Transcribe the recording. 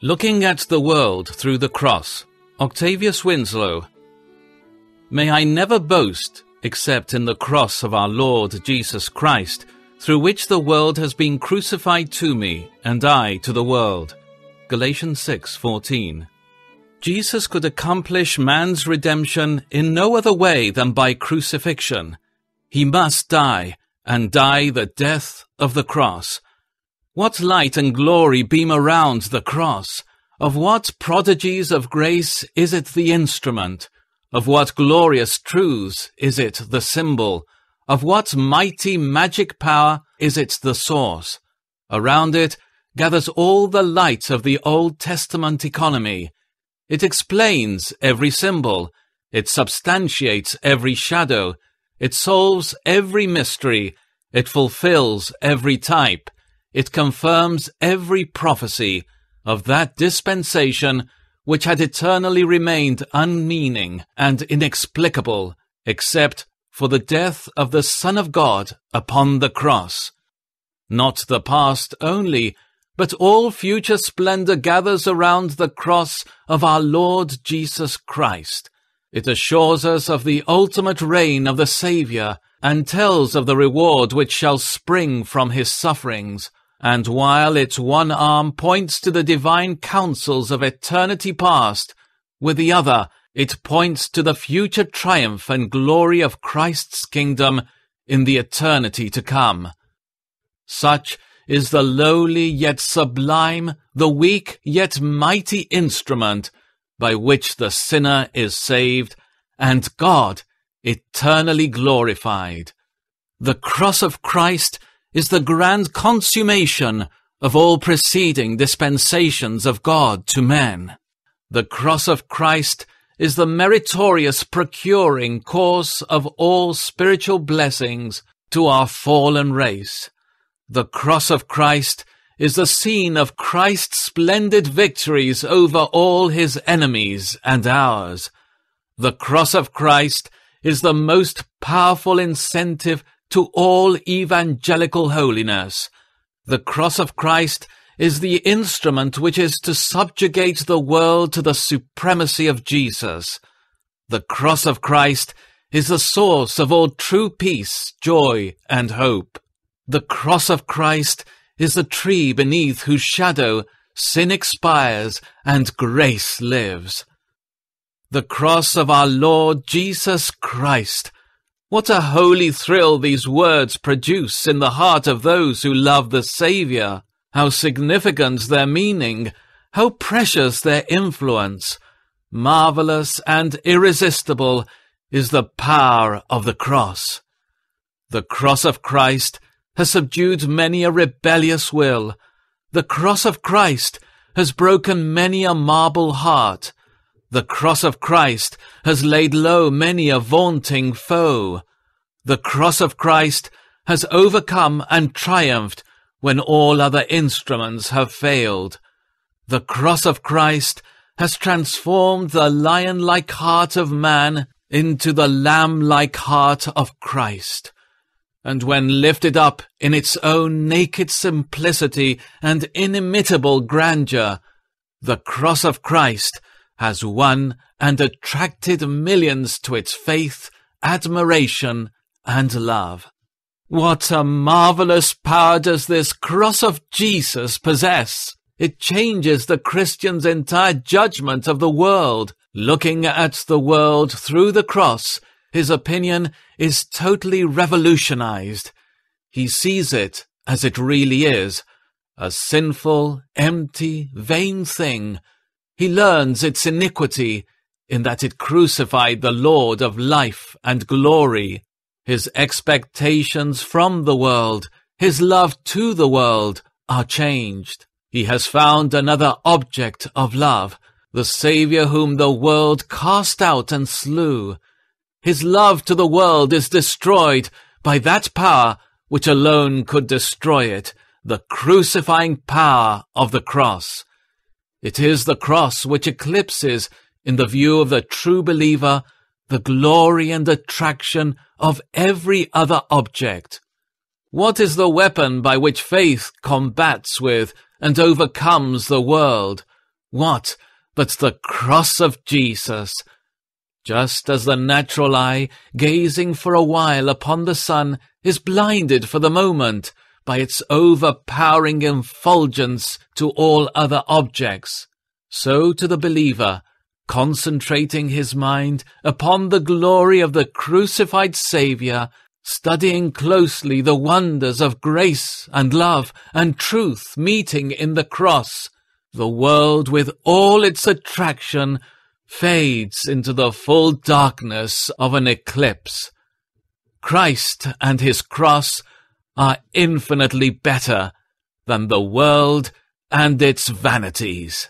Looking at the World Through the Cross, Octavius Winslow. May I never boast except in the cross of our Lord Jesus Christ, through which the world has been crucified to me and I to the world. Galatians 6:14. Jesus could accomplish man's redemption in no other way than by crucifixion. He must die and die the death of the cross what light and glory beam around the cross? Of what prodigies of grace is it the instrument? Of what glorious truths is it the symbol? Of what mighty magic power is it the source? Around it gathers all the light of the Old Testament economy. It explains every symbol. It substantiates every shadow. It solves every mystery. It fulfills every type it confirms every prophecy of that dispensation which had eternally remained unmeaning and inexplicable except for the death of the Son of God upon the cross. Not the past only, but all future splendor gathers around the cross of our Lord Jesus Christ. It assures us of the ultimate reign of the Saviour and tells of the reward which shall spring from his sufferings and while its one arm points to the divine counsels of eternity past, with the other it points to the future triumph and glory of Christ's kingdom in the eternity to come. Such is the lowly yet sublime, the weak yet mighty instrument by which the sinner is saved and God eternally glorified. The cross of Christ is the grand consummation of all preceding dispensations of God to man. The cross of Christ is the meritorious procuring cause of all spiritual blessings to our fallen race. The cross of Christ is the scene of Christ's splendid victories over all his enemies and ours. The cross of Christ is the most powerful incentive to all evangelical holiness. The cross of Christ is the instrument which is to subjugate the world to the supremacy of Jesus. The cross of Christ is the source of all true peace, joy, and hope. The cross of Christ is the tree beneath whose shadow sin expires and grace lives. The cross of our Lord Jesus Christ what a holy thrill these words produce in the heart of those who love the Saviour! How significant their meaning! How precious their influence! Marvellous and irresistible is the power of the cross. The cross of Christ has subdued many a rebellious will. The cross of Christ has broken many a marble heart. The cross of Christ has laid low many a vaunting foe. The cross of Christ has overcome and triumphed when all other instruments have failed. The cross of Christ has transformed the lion-like heart of man into the lamb-like heart of Christ. And when lifted up in its own naked simplicity and inimitable grandeur, the cross of Christ has won and attracted millions to its faith, admiration, and love. What a marvelous power does this cross of Jesus possess! It changes the Christian's entire judgment of the world. Looking at the world through the cross, his opinion is totally revolutionized. He sees it as it really is, a sinful, empty, vain thing he learns its iniquity in that it crucified the Lord of life and glory, his expectations from the world, his love to the world are changed. He has found another object of love, the Saviour whom the world cast out and slew. His love to the world is destroyed by that power which alone could destroy it, the crucifying power of the cross. It is the cross which eclipses, in the view of the true believer, the glory and attraction of every other object. What is the weapon by which faith combats with and overcomes the world? What but the cross of Jesus? Just as the natural eye, gazing for a while upon the sun, is blinded for the moment, by its overpowering effulgence to all other objects, so to the believer, concentrating his mind upon the glory of the crucified Saviour, studying closely the wonders of grace and love and truth meeting in the cross, the world with all its attraction fades into the full darkness of an eclipse. Christ and his cross are infinitely better than the world and its vanities.